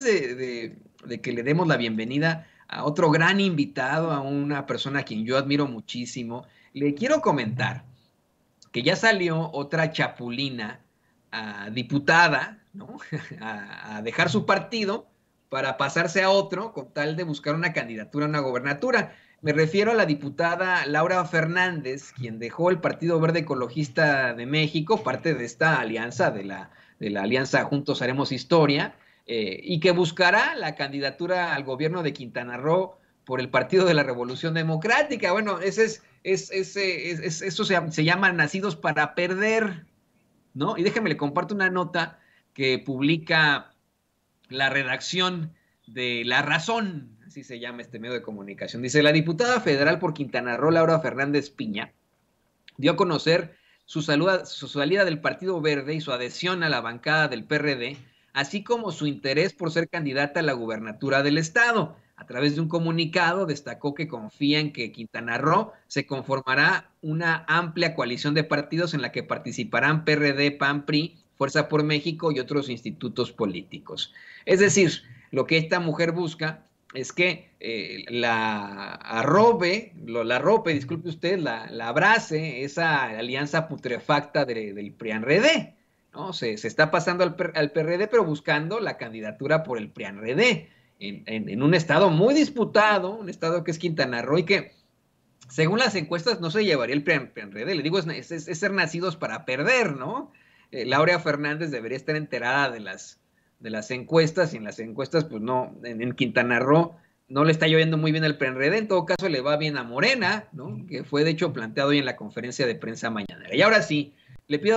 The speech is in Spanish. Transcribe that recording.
de, que le demos la bienvenida a otro gran invitado, a una persona a quien yo admiro muchísimo, le quiero comentar que ya salió otra chapulina ah, diputada, ¿no? a, dejar su partido para pasarse a otro con tal de buscar una candidatura a una gobernatura. Me refiero a la diputada Laura Fernández, quien dejó el Partido Verde Ecologista de México, parte de esta alianza, de la, de la alianza Juntos Haremos Historia, eh, y que buscará la candidatura al gobierno de Quintana Roo por el Partido de la Revolución Democrática. Bueno, ese es, ese, eh, eso se, llama Nacidos para Perder, ¿no? Y déjeme, le comparto una nota que publica la redacción de La Razón, así se llama este medio de comunicación. Dice, la diputada federal por Quintana Roo, Laura Fernández Piña, dio a conocer su, saluda, su salida del Partido Verde y su adhesión a la bancada del PRD así como su interés por ser candidata a la gubernatura del estado. A través de un comunicado destacó que confía en que Quintana Roo se conformará una amplia coalición de partidos en la que participarán PRD, PAN, PRI, Fuerza por México y otros institutos políticos. Es decir, lo que esta mujer busca es que eh, la arrobe, la arrobe, disculpe usted, la, abrace esa alianza putrefacta del pri ¿no? Se, está pasando al, al, PRD, pero buscando la candidatura por el PRIANRD, en, un estado muy disputado, un estado que es Quintana Roo y que, según las encuestas, no se llevaría el PRIANRD. Le digo, es, ser nacidos para perder, ¿no? Eh, Laura Fernández debería estar enterada de las, encuestas, y en las encuestas, pues no, en, Quintana Roo no le está lloviendo muy bien el PRD, en todo caso le va bien a Morena, ¿no? Que fue de hecho planteado hoy en la conferencia de prensa mañana Y ahora sí, le pido